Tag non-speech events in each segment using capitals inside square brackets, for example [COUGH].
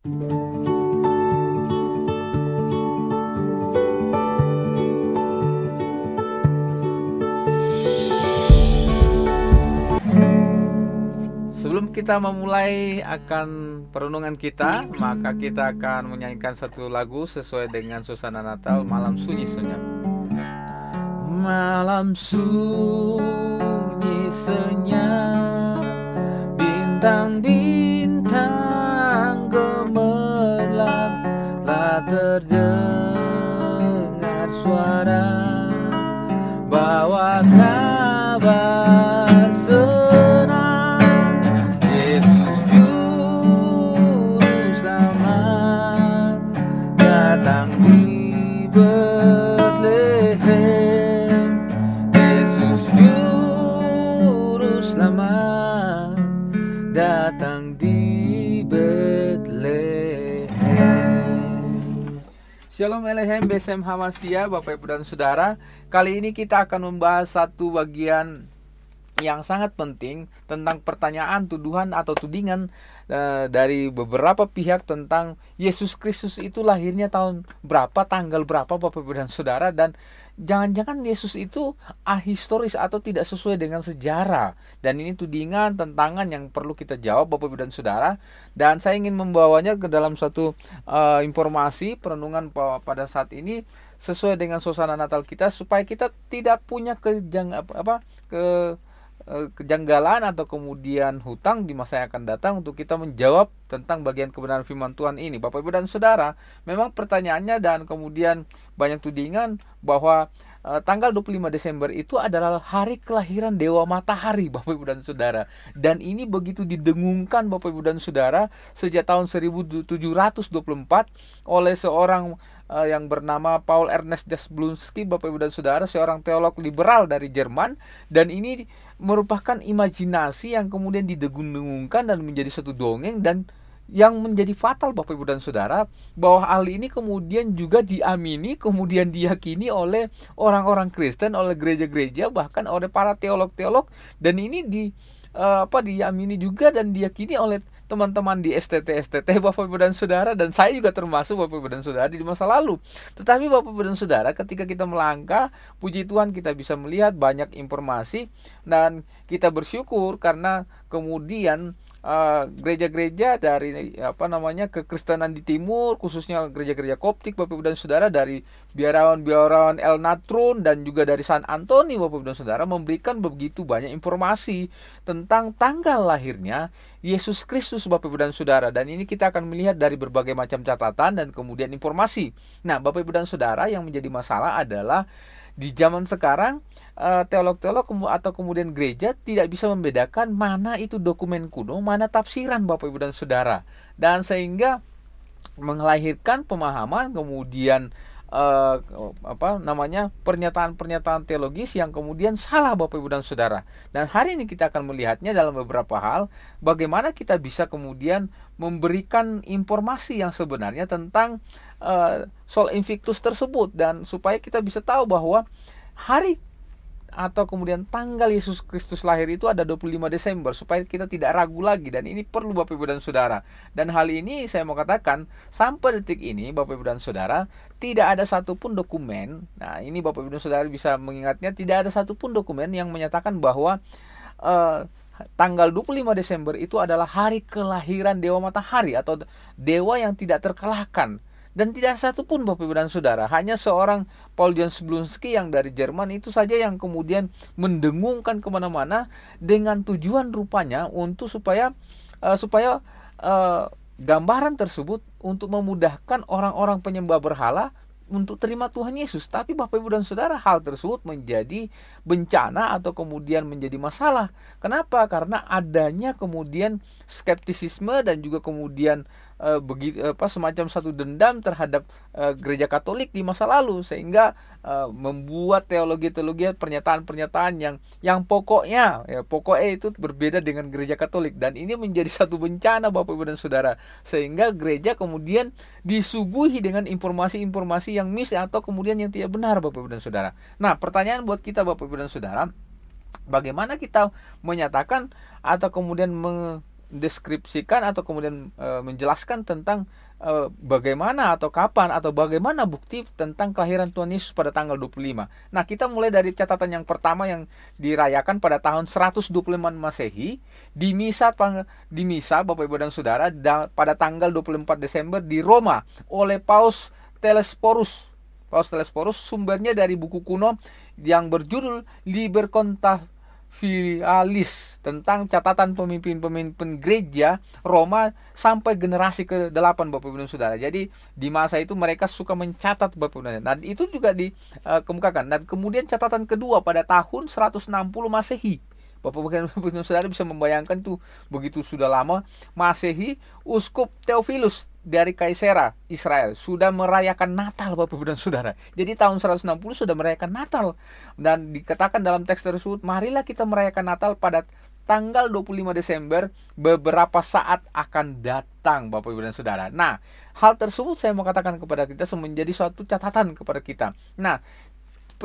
Sebelum kita memulai akan perenungan kita, maka kita akan menyanyikan satu lagu sesuai dengan suasana Natal Malam Sunyi Senyap. Malam sunyi senyap bintang bintang terjadi Shalom Elehem BSM Hamasia Bapak Ibu dan Saudara Kali ini kita akan membahas satu bagian yang sangat penting tentang pertanyaan, tuduhan atau tudingan e, dari beberapa pihak tentang Yesus Kristus itu lahirnya tahun berapa, tanggal berapa Bapak Ibu dan Saudara dan jangan-jangan Yesus itu ahistoris atau tidak sesuai dengan sejarah. Dan ini tudingan, tantangan yang perlu kita jawab Bapak Ibu dan Saudara. Dan saya ingin membawanya ke dalam suatu uh, informasi perenungan pada saat ini sesuai dengan suasana Natal kita supaya kita tidak punya kejang apa, apa ke Eh, kejanggalan atau kemudian hutang di masa yang akan datang untuk kita menjawab tentang bagian kebenaran firman Tuhan ini. Bapak Ibu dan Saudara, memang pertanyaannya dan kemudian banyak tudingan bahwa eh, tanggal 25 Desember itu adalah hari kelahiran Dewa Matahari, Bapak Ibu dan Saudara. Dan ini begitu didengungkan Bapak Ibu dan Saudara sejak tahun 1724 oleh seorang uh, yang bernama Paul Ernest Jasblunski, Bapak Ibu dan Saudara seorang teolog liberal dari Jerman dan ini merupakan imajinasi yang kemudian didegung-dengungkan dan menjadi satu dongeng dan yang menjadi fatal Bapak Ibu dan Saudara bahwa hal ini kemudian juga diamini kemudian diyakini oleh orang-orang Kristen oleh gereja-gereja bahkan oleh para teolog-teolog dan ini di uh, apa diamini juga dan diyakini oleh teman-teman di STT STT [LAUGHS] Bapak Ibu dan Saudara dan saya juga termasuk Bapak Ibu dan Saudara di masa lalu. Tetapi Bapak Ibu dan Saudara ketika kita melangkah, puji Tuhan kita bisa melihat banyak informasi dan kita bersyukur karena kemudian Eh, gereja-gereja uh, dari apa namanya kekristenan di timur khususnya gereja-gereja Koptik Bapak Ibu dan Saudara dari biarawan-biarawan El Natron dan juga dari San Antoni Bapak Ibu dan Saudara memberikan begitu banyak informasi tentang tanggal lahirnya Yesus Kristus Bapak Ibu dan Saudara dan ini kita akan melihat dari berbagai macam catatan dan kemudian informasi. Nah, Bapak Ibu dan Saudara yang menjadi masalah adalah di zaman sekarang eh, teolog-teolog atau kemudian gereja tidak bisa membedakan mana itu dokumen kuno, mana tafsiran Bapak Ibu dan Saudara. Dan sehingga melahirkan pemahaman kemudian eh, apa namanya pernyataan-pernyataan teologis yang kemudian salah Bapak Ibu dan Saudara. Dan hari ini kita akan melihatnya dalam beberapa hal bagaimana kita bisa kemudian memberikan informasi yang sebenarnya tentang uh, eh, Sol Invictus tersebut dan supaya kita bisa tahu bahwa hari atau kemudian tanggal Yesus Kristus lahir itu ada 25 Desember supaya kita tidak ragu lagi dan ini perlu Bapak Ibu dan Saudara. Dan hal ini saya mau katakan sampai detik ini Bapak Ibu dan Saudara tidak ada satupun dokumen. Nah, ini Bapak Ibu dan Saudara bisa mengingatnya tidak ada satupun dokumen yang menyatakan bahwa eh, tanggal 25 Desember itu adalah hari kelahiran dewa matahari atau dewa yang tidak terkalahkan dan tidak satu pun Bapak Ibu dan Saudara, hanya seorang Paul John Sblunski yang dari Jerman itu saja yang kemudian mendengungkan kemana-mana dengan tujuan rupanya untuk supaya uh, supaya uh, gambaran tersebut untuk memudahkan orang-orang penyembah berhala untuk terima Tuhan Yesus. Tapi Bapak Ibu dan Saudara, hal tersebut menjadi bencana atau kemudian menjadi masalah. Kenapa? Karena adanya kemudian skeptisisme dan juga kemudian Eh, begitu apa semacam satu dendam terhadap uh, gereja Katolik di masa lalu sehingga uh, membuat teologi-teologi pernyataan-pernyataan yang yang pokoknya ya pokoknya itu berbeda dengan gereja Katolik dan ini menjadi satu bencana Bapak Ibu dan Saudara sehingga gereja kemudian disuguhi dengan informasi-informasi yang mis atau kemudian yang tidak benar Bapak Ibu dan Saudara. Nah, pertanyaan buat kita Bapak Ibu dan Saudara, bagaimana kita menyatakan atau kemudian mendeskripsikan atau kemudian e, menjelaskan tentang e, bagaimana atau kapan atau bagaimana bukti tentang kelahiran Tuhan Yesus pada tanggal 25. Nah, kita mulai dari catatan yang pertama yang dirayakan pada tahun 125 Masehi di misa di misa Bapak Ibu dan Saudara da, pada tanggal 24 Desember di Roma oleh Paus Telesporus. Paus Telesporus sumbernya dari buku kuno yang berjudul Liber Contah filialis tentang catatan pemimpin-pemimpin gereja Roma sampai generasi ke-8 Bapak Ibu dan Saudara. Jadi di masa itu mereka suka mencatat Bapak Ibu dan Saudara. Nah, itu juga dikemukakan. Eh, dan kemudian catatan kedua pada tahun 160 Masehi. Bapak Ibu dan Saudara bisa membayangkan tuh begitu sudah lama Masehi uskup Theophilus dari Kaisera Israel sudah merayakan Natal Bapak ibu dan Saudara. Jadi tahun 160 sudah merayakan Natal dan dikatakan dalam teks tersebut marilah kita merayakan Natal pada tanggal 25 Desember beberapa saat akan datang Bapak Ibu dan Saudara. Nah, hal tersebut saya mau katakan kepada kita menjadi suatu catatan kepada kita. Nah,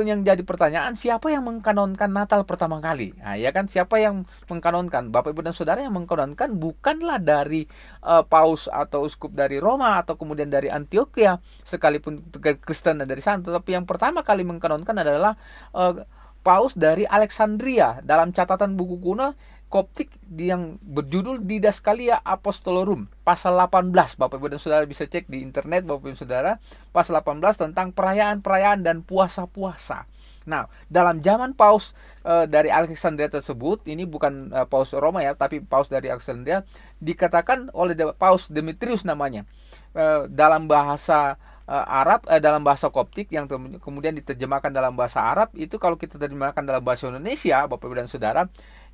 yang jadi pertanyaan siapa yang mengkanonkan Natal pertama kali? Nah, ya kan siapa yang mengkanonkan? Bapak Ibu dan Saudara yang mengkanonkan bukanlah dari uh, paus atau uskup dari Roma atau kemudian dari Antioquia sekalipun Kristen dari sana, tetapi yang pertama kali mengkanonkan adalah uh, paus dari Alexandria. Dalam catatan buku kuno Koptik yang berjudul Didaskalia Apostolorum pasal 18 Bapak Ibu dan Saudara bisa cek di internet Bapak Ibu dan Saudara pasal 18 tentang perayaan-perayaan dan puasa-puasa. Nah, dalam zaman paus e, dari Alexandria tersebut, ini bukan e, paus Roma ya, tapi paus dari Alexandria dikatakan oleh paus Demetrius namanya. E, dalam bahasa Arab e, dalam bahasa Koptik yang kemudian diterjemahkan dalam bahasa Arab itu kalau kita terjemahkan dalam bahasa Indonesia Bapak Ibu dan Saudara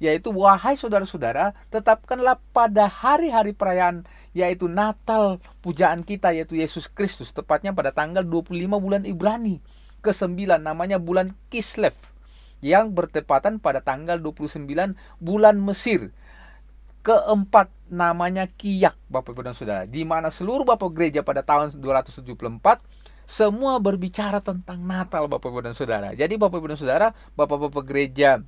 yaitu wahai saudara-saudara, tetapkanlah pada hari-hari perayaan yaitu Natal pujaan kita yaitu Yesus Kristus tepatnya pada tanggal 25 bulan Ibrani ke-9 namanya bulan Kislev yang bertepatan pada tanggal 29 bulan Mesir keempat namanya Kiyak Bapak Ibu dan Saudara di mana seluruh Bapak gereja pada tahun 274 semua berbicara tentang Natal Bapak Ibu dan Saudara. Jadi Bapak Ibu dan Saudara, Bapak-bapak gereja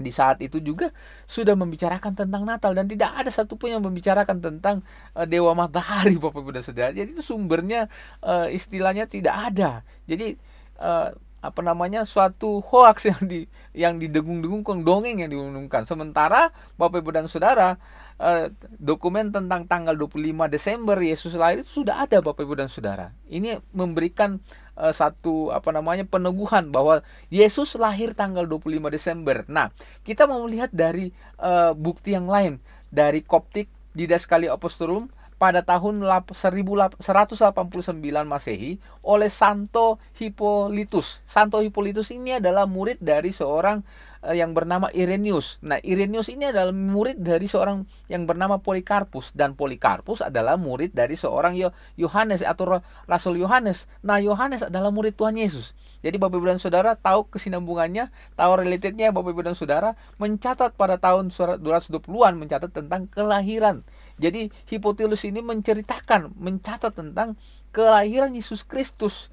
di saat itu juga sudah membicarakan tentang Natal dan tidak ada satupun yang membicarakan tentang uh, Dewa Matahari [LAUGHS] Bapak Ibu dan Saudara. Jadi itu sumbernya uh, istilahnya tidak ada. Jadi uh, apa namanya suatu hoax [LAUGHS] yang di yang didengung dengungkan dongeng yang diumumkan. Sementara Bapak Ibu dan Saudara eh, dokumen tentang tanggal 25 Desember Yesus lahir itu sudah ada Bapak Ibu dan Saudara. Ini memberikan Eh, satu apa namanya peneguhan bahwa Yesus lahir tanggal 25 Desember. Nah, kita mau melihat dari uh, bukti yang lain dari Koptik di Daskali Apostolum pada tahun 1189 Masehi oleh Santo Hippolytus. Santo Hippolytus ini adalah murid dari seorang Eh, yang bernama Irenius. Nah, Irenius ini adalah murid dari seorang yang bernama Polikarpus dan Polikarpus adalah murid dari seorang Yohanes atau Rasul Yohanes. Nah, Yohanes adalah murid Tuhan Yesus. Jadi Bapak Ibu dan Saudara tahu kesinambungannya, tahu relatednya Bapak Ibu dan Saudara mencatat pada tahun 220-an mencatat tentang kelahiran. Jadi Hipotilus ini menceritakan, mencatat tentang kelahiran Yesus Kristus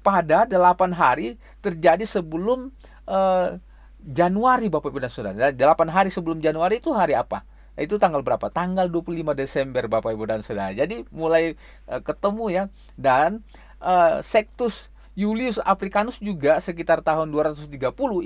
pada delapan hari terjadi sebelum uh, Januari Bapak Ibu dan Saudara. 8 hari sebelum Januari itu hari apa? Itu tanggal berapa? Tanggal 25 Desember Bapak Ibu dan Saudara. Jadi mulai uh, ketemu ya dan uh, eh, Sektus Julius Africanus juga sekitar tahun 230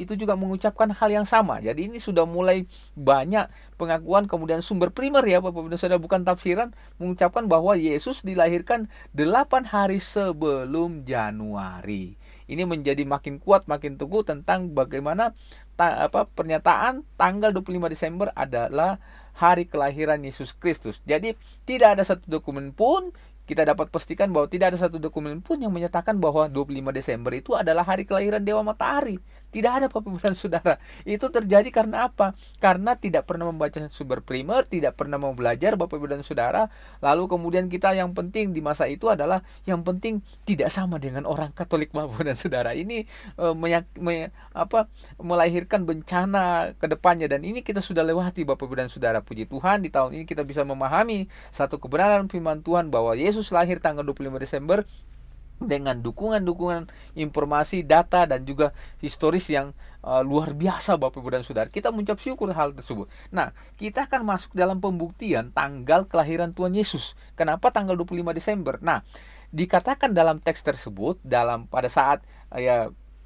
itu juga mengucapkan hal yang sama. Jadi ini sudah mulai banyak pengakuan kemudian sumber primer ya Bapak dan Saudara bukan tafsiran mengucapkan bahwa Yesus dilahirkan 8 hari sebelum Januari. Ini menjadi makin kuat makin teguh tentang bagaimana ta, apa pernyataan tanggal 25 Desember adalah hari kelahiran Yesus Kristus. Jadi tidak ada satu dokumen pun kita dapat pastikan bahwa tidak ada satu dokumen pun yang menyatakan bahwa 25 Desember itu adalah hari kelahiran Dewa Matahari. Tidak ada pembenaran saudara. Itu terjadi karena apa? Karena tidak pernah membaca sumber primer, tidak pernah mau belajar Bapak Ibu dan Saudara. Lalu kemudian kita yang penting di masa itu adalah yang penting tidak sama dengan orang Katolik Bapak Ibu dan Saudara. Ini e, me, apa melahirkan bencana ke depannya dan ini kita sudah lewati Bapak Ibu dan Saudara. Puji Tuhan di tahun ini kita bisa memahami satu kebenaran firman Tuhan bahwa Yesus lahir tanggal 25 Desember dengan dukungan-dukungan informasi, data dan juga historis yang uh, luar biasa Bapak Ibu dan Saudara. Kita mengucap syukur hal tersebut. Nah, kita akan masuk dalam pembuktian tanggal kelahiran Tuhan Yesus. Kenapa tanggal 25 Desember? Nah, dikatakan dalam teks tersebut dalam pada saat eh, ya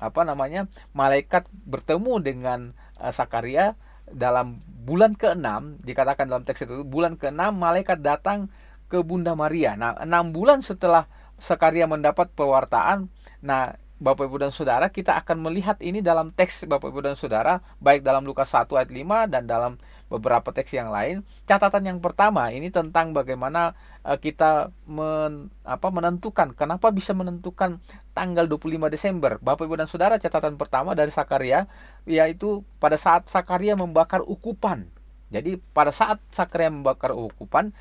apa namanya? malaikat bertemu dengan uh, eh, Sakaria dalam bulan ke-6 dikatakan dalam teks itu bulan ke-6 malaikat datang ke Bunda Maria. Nah, enam bulan setelah Sekaria mendapat pewartaan. Nah, Bapak Ibu dan Saudara, kita akan melihat ini dalam teks Bapak Ibu dan Saudara, baik dalam Lukas 1 ayat 5 dan dalam beberapa teks yang lain. Catatan yang pertama ini tentang bagaimana eh, kita men, apa, menentukan, kenapa bisa menentukan tanggal 25 Desember. Bapak Ibu dan Saudara, catatan pertama dari Sakaria, yaitu pada saat Sakaria membakar ukupan. Jadi pada saat Sakaria membakar ukupan,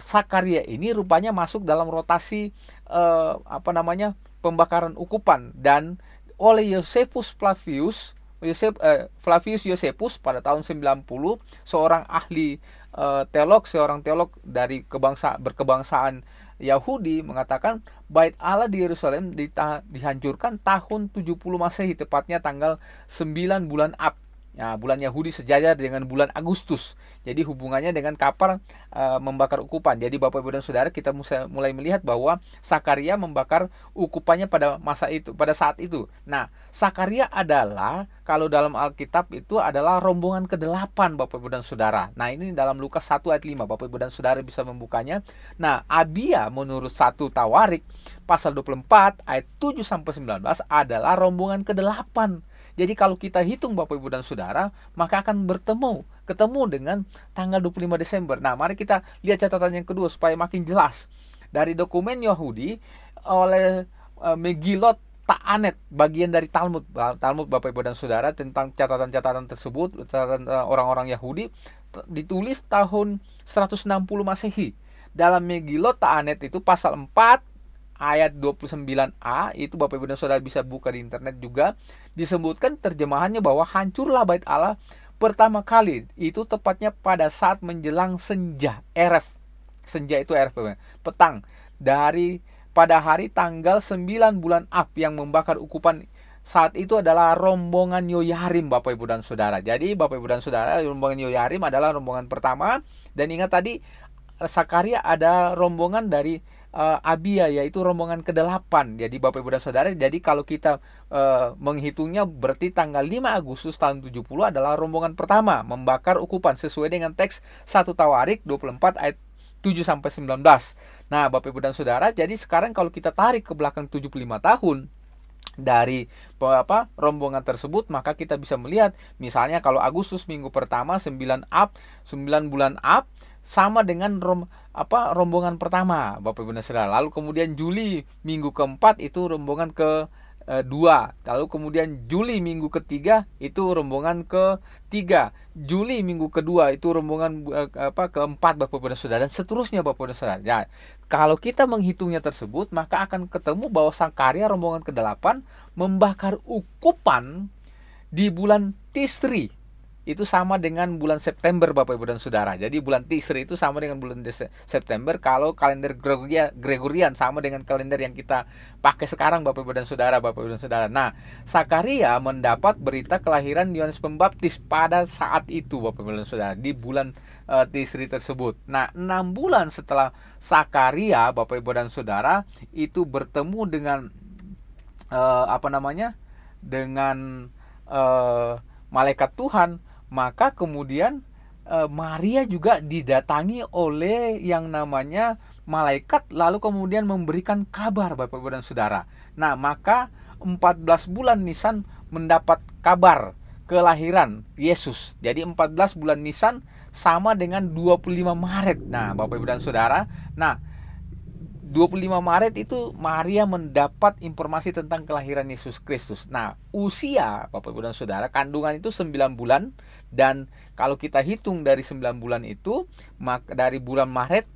Sakaria ini rupanya masuk dalam rotasi eh, apa namanya pembakaran ukupan dan oleh Yosefus Flavius Yosef, eh, Flavius Yosefus pada tahun 90 seorang ahli eh, teolog seorang teolog dari kebangsa berkebangsaan Yahudi mengatakan bait Allah di Yerusalem dihancurkan tahun 70 Masehi tepatnya tanggal 9 bulan Ab Ya, bulan Yahudi sejajar dengan bulan Agustus. Jadi hubungannya dengan kapar e, eh, membakar ukupan. Jadi Bapak Ibu dan Saudara kita mulai melihat bahwa Sakaria membakar ukupannya pada masa itu, pada saat itu. Nah, Sakaria adalah kalau dalam Alkitab itu adalah rombongan ke-8 Bapak Ibu dan Saudara. Nah, ini dalam Lukas 1 ayat 5 Bapak Ibu dan Saudara bisa membukanya. Nah, Abia menurut satu Tawarik pasal 24 ayat 7 sampai 19 adalah rombongan ke-8 jadi kalau kita hitung Bapak Ibu dan Saudara, maka akan bertemu, ketemu dengan tanggal 25 Desember. Nah, mari kita lihat catatan yang kedua supaya makin jelas. Dari dokumen Yahudi oleh eh, Megilot Taanet bagian dari Talmud Talmud Bapak Ibu dan Saudara tentang catatan-catatan tersebut catatan eh, orang-orang Yahudi ditulis tahun 160 Masehi dalam Megilot Taanet itu pasal 4 ayat 29a itu Bapak Ibu dan Saudara bisa buka di internet juga disebutkan terjemahannya bahwa hancurlah bait Allah pertama kali itu tepatnya pada saat menjelang senja RF senja itu RF petang dari pada hari tanggal 9 bulan Ab yang membakar ukupan saat itu adalah rombongan Yoyarim Bapak Ibu dan Saudara. Jadi Bapak Ibu dan Saudara rombongan Yoyarim adalah rombongan pertama dan ingat tadi Sakaria ada rombongan dari uh, eh, Abia yaitu rombongan ke-8. Jadi Bapak Ibu dan Saudara, jadi kalau kita uh, menghitungnya berarti tanggal 5 Agustus tahun 70 adalah rombongan pertama membakar ukupan sesuai dengan teks 1 Tawarik 24 ayat 7 sampai 19. Nah, Bapak Ibu dan Saudara, jadi sekarang kalau kita tarik ke belakang 75 tahun dari apa rombongan tersebut maka kita bisa melihat misalnya kalau Agustus minggu pertama 9 up 9 bulan up sama dengan rom, apa rombongan pertama Bapak Ibu Saudara. Lalu kemudian Juli minggu keempat itu rombongan ke eh, dua. Lalu kemudian Juli minggu ketiga itu rombongan ke tiga. Juli minggu kedua itu rombongan eh, apa keempat Bapak Ibu Saudara dan seterusnya Bapak Ibu Saudara. Ya, kalau kita menghitungnya tersebut maka akan ketemu bahwa sang karya rombongan ke-8 membakar ukupan di bulan Tisri itu sama dengan bulan September Bapak Ibu dan Saudara. Jadi bulan Tisri itu sama dengan bulan September kalau kalender Gregorian sama dengan kalender yang kita pakai sekarang Bapak Ibu dan Saudara, Bapak Ibu dan Saudara. Nah, Sakaria mendapat berita kelahiran Yohanes Pembaptis pada saat itu Bapak Ibu dan Saudara di bulan uh, Tisri tersebut. Nah, enam bulan setelah Sakaria Bapak Ibu dan Saudara itu bertemu dengan uh, apa namanya? dengan uh, malaikat Tuhan maka kemudian eh, Maria juga didatangi oleh yang namanya malaikat lalu kemudian memberikan kabar Bapak Ibu dan Saudara. Nah, maka 14 bulan Nisan mendapat kabar kelahiran Yesus. Jadi 14 bulan Nisan sama dengan 25 Maret. Nah, Bapak Ibu dan Saudara, nah 25 Maret itu Maria mendapat informasi tentang kelahiran Yesus Kristus. Nah, usia Bapak Ibu dan Saudara, kandungan itu 9 bulan dan kalau kita hitung dari 9 bulan itu dari bulan Maret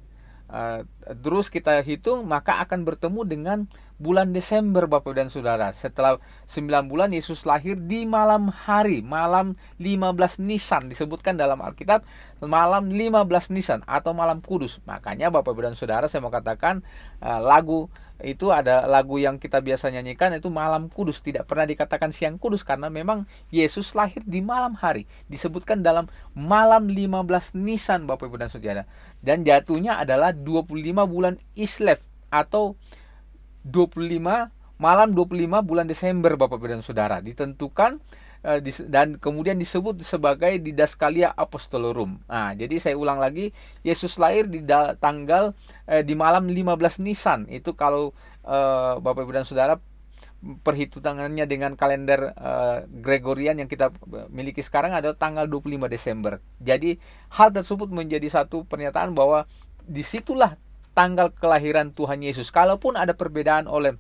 eh, terus kita hitung maka akan bertemu dengan bulan Desember Bapak dan Saudara. Setelah 9 bulan Yesus lahir di malam hari, malam 15 Nisan disebutkan dalam Alkitab, malam 15 Nisan atau malam kudus. Makanya Bapak dan Saudara saya mau katakan eh, lagu itu ada lagu yang kita biasa nyanyikan itu malam kudus tidak pernah dikatakan siang kudus karena memang Yesus lahir di malam hari disebutkan dalam malam 15 Nisan Bapak Ibu dan Saudara dan jatuhnya adalah 25 bulan Islef atau 25 malam 25 bulan Desember Bapak dan Saudara ditentukan eh, dan kemudian disebut sebagai didaskalia apostolorum. Nah, jadi saya ulang lagi, Yesus lahir di tanggal eh, di malam 15 Nisan. Itu kalau eh, Bapak Ibu dan Saudara perhitungannya dengan kalender eh, Gregorian yang kita eh, miliki sekarang adalah tanggal 25 Desember. Jadi hal tersebut menjadi satu pernyataan bahwa disitulah tanggal kelahiran Tuhan Yesus. Kalaupun ada perbedaan oleh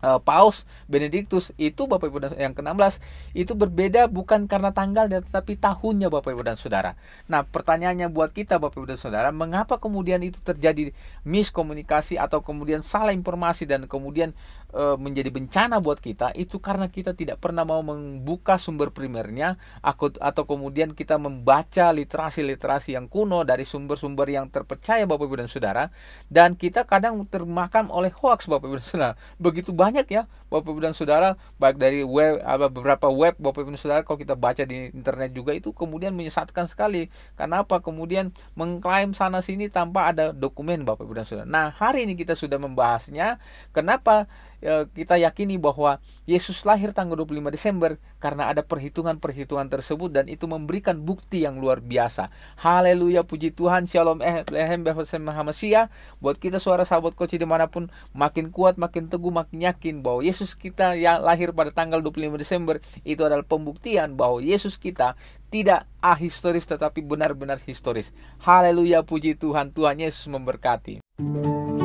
Eh, Paus Benediktus itu Bapak Ibu dan yang ke-16 itu berbeda bukan karena tanggal tetapi tahunnya Bapak Ibu dan Saudara. Nah, pertanyaannya buat kita Bapak Ibu dan Saudara, mengapa kemudian itu terjadi miskomunikasi atau kemudian salah informasi dan kemudian e, menjadi bencana buat kita? Itu karena kita tidak pernah mau membuka sumber primernya atau kemudian kita membaca literasi-literasi yang kuno dari sumber-sumber yang terpercaya Bapak Ibu dan Saudara dan kita kadang termakan oleh hoax Bapak Ibu dan Saudara. Begitu banyak banyak ya Bapak Ibu dan Saudara baik dari web beberapa web Bapak Ibu dan Saudara kalau kita baca di internet juga itu kemudian menyesatkan sekali. kenapa Kemudian mengklaim sana sini tanpa ada dokumen Bapak Ibu dan Saudara. Nah, hari ini kita sudah membahasnya kenapa Eh, kita yakini bahwa Yesus lahir tanggal 25 Desember karena ada perhitungan-perhitungan tersebut dan itu memberikan bukti yang luar biasa. Haleluya, puji Tuhan, shalom, eh, ehem, Maha Mesia. Buat kita suara sahabat koci dimanapun, makin kuat, makin teguh, makin yakin bahwa Yesus kita yang lahir pada tanggal 25 Desember itu adalah pembuktian bahwa Yesus kita tidak ahistoris tetapi benar-benar historis. Haleluya, puji Tuhan, Tuhan Yesus memberkati.